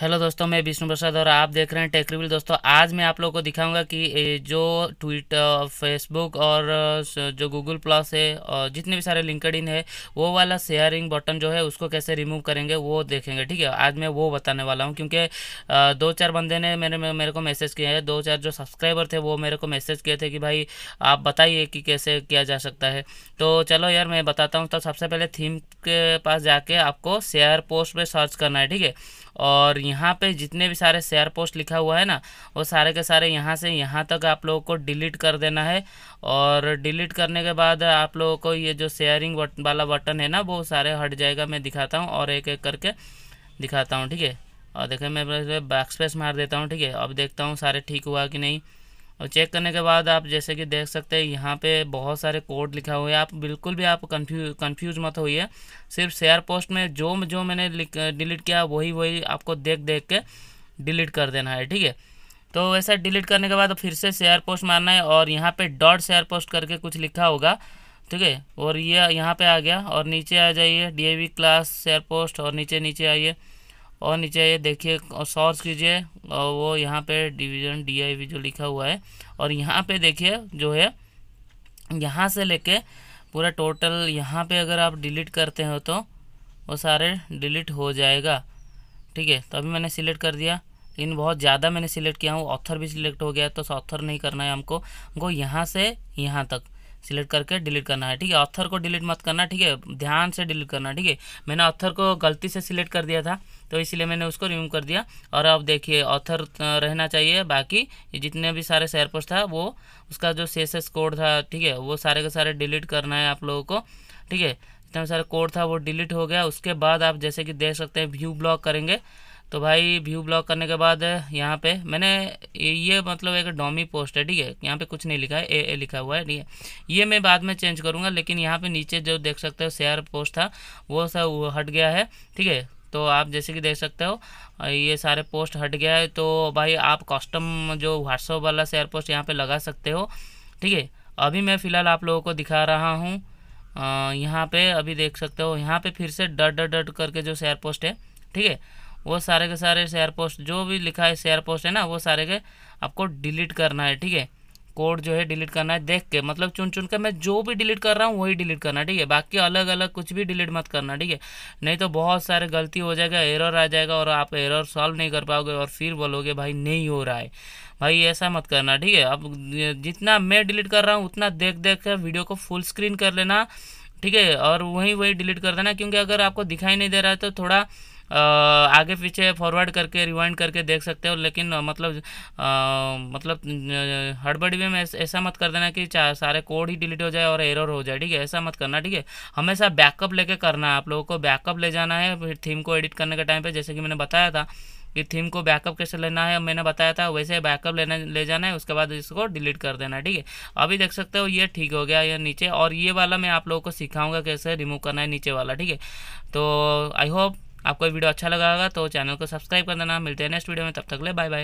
hello दोस्तों मैं विष्णु प्रसाद और आप देख रहे हैं टेक रिव्यू दोस्तों आज मैं आप लोगों को दिखाऊंगा कि जो ट्विटर फेसबुक और जो गूगल प्लस है और जितने भी सारे लिंकड इन है वो वाला शेयरिंग बटन जो है उसको कैसे रिमूव करेंगे वो देखेंगे ठीक है आज मैं वो बताने वाला हूँ क्योंकि दो चार बंदे ने मेरे मेरे को मैसेज किया है दो चार जो सब्सक्राइबर थे वो मेरे को मैसेज किए थे कि भाई आप बताइए कि कैसे किया जा सकता है तो चलो यार मैं बताता हूँ तो सबसे पहले थीम के पास जाके आपको शेयर पोस्ट पर सर्च करना है ठीक है और यहाँ पे जितने भी सारे शेयर पोस्ट लिखा हुआ है ना वो सारे के सारे यहाँ से यहाँ तक आप लोगों को डिलीट कर देना है और डिलीट करने के बाद आप लोगों को ये जो शेयरिंग वाला बटन है ना वो सारे हट जाएगा मैं दिखाता हूँ और एक एक करके दिखाता हूँ ठीक है और देखें मैं बैक स्पेस मार देता हूँ ठीक है अब देखता हूँ सारे ठीक हुआ कि नहीं और चेक करने के बाद आप जैसे कि देख सकते हैं यहाँ पे बहुत सारे कोड लिखा हुआ है आप बिल्कुल भी आप कंफ्यू कंफ्यूज मत होइए सिर्फ शेयर पोस्ट में जो जो मैंने डिलीट किया वही वही आपको देख देख के डिलीट कर देना है ठीक है तो वैसा डिलीट करने के बाद फिर से शेयर पोस्ट मारना है और यहाँ पर डॉट शेयर पोस्ट करके कुछ लिखा होगा ठीक है और ये यहाँ पर आ गया और नीचे आ जाइए डी क्लास शेयर पोस्ट और नीचे नीचे आइए और नीचे ये देखिए सॉर्च कीजिए और वो यहाँ पे डिवीज़न डी जो लिखा हुआ है और यहाँ पे देखिए जो है यहाँ से लेके पूरा टोटल यहाँ पे अगर आप डिलीट करते हो तो वो सारे डिलीट हो जाएगा ठीक है तो अभी मैंने सिलेक्ट कर दिया लेकिन बहुत ज़्यादा मैंने सिलेक्ट किया हूँ ऑथर भी सिलेक्ट हो गया तो ऑथर नहीं करना है हमको हमको यहाँ से यहाँ तक सिलेक्ट करके डिलीट करना है ठीक है ऑथर को डिलीट मत करना ठीक है ध्यान से डिलीट करना ठीक है मैंने ऑथर को गलती से सिलेक्ट कर दिया था तो इसलिए मैंने उसको रिमूव कर दिया और अब देखिए ऑथर रहना चाहिए बाकी जितने भी सारे शेयर पोस्ट था वो उसका जो सेसेस कोड था ठीक है वो सारे के सारे डिलीट करना है आप लोगों को ठीक है जितना सारा कोड था वो डिलीट हो गया उसके बाद आप जैसे कि देख सकते हैं व्यू ब्लॉक करेंगे तो भाई व्यू ब्लॉक करने के बाद यहाँ पे मैंने ये मतलब एक डोमी पोस्ट है ठीक है यहाँ पे कुछ नहीं लिखा है ए ए लिखा हुआ है ठीक है ये मैं बाद में चेंज करूँगा लेकिन यहाँ पे नीचे जो देख सकते हो शेयर पोस्ट था वो सब हट गया है ठीक है तो आप जैसे कि देख सकते हो ये सारे पोस्ट हट गया है तो भाई आप कस्टम जो व्हाट्सअप वाला शेयर पोस्ट यहाँ पे लगा सकते हो ठीक है अभी मैं फ़िलहाल आप लोगों को दिखा रहा हूँ यहाँ पे अभी देख सकते हो यहाँ पे फिर से डट डट डट करके जो शेयर पोस्ट है ठीक है वो सारे के सारे शेयर पोस्ट जो भी लिखा है शेयर पोस्ट है ना वो सारे के आपको डिलीट करना है ठीक है कोड जो है डिलीट करना है देख के मतलब चुन चुन के मैं जो भी डिलीट कर रहा हूँ वही डिलीट करना है ठीक है बाकी अलग अलग कुछ भी डिलीट मत करना ठीक है नहीं तो बहुत सारे गलती हो जाएगा एरर आ जाएगा और आप एरर सॉल्व नहीं कर पाओगे और फिर बोलोगे भाई नहीं हो रहा है भाई ऐसा मत करना ठीक है अब जितना मैं डिलीट कर रहा हूँ उतना देख देख कर वीडियो को फुल स्क्रीन कर लेना ठीक है और वहीं वही डिलीट कर देना क्योंकि अगर आपको दिखाई नहीं दे रहा है तो थोड़ा आगे पीछे फॉरवर्ड करके रिवाइंड करके देख सकते हो लेकिन मतलब आ, मतलब हड़बड़ी में ऐसा मत कर देना कि सारे कोड ही डिलीट हो जाए और एरर हो जाए ठीक है ऐसा मत करना ठीक है हमेशा बैकअप लेके करना है आप लोगों को बैकअप ले जाना है फिर थीम को एडिट करने के टाइम पे जैसे कि मैंने बताया था कि थीम को बैकअप कैसे लेना है मैंने बताया था वैसे बैकअप लेना ले जाना है उसके बाद इसको डिलीट कर देना है ठीक है अभी देख सकते हो ये ठीक हो गया ये नीचे और ये वाला मैं आप लोगों को सिखाऊंगा कैसे रिमूव करना है नीचे वाला ठीक है तो आई होप आपको वीडियो अच्छा लगा होगा तो चैनल को सब्सक्राइब कर देना मिलते हैं नेक्स्ट वीडियो में तब तक ले बाय बाय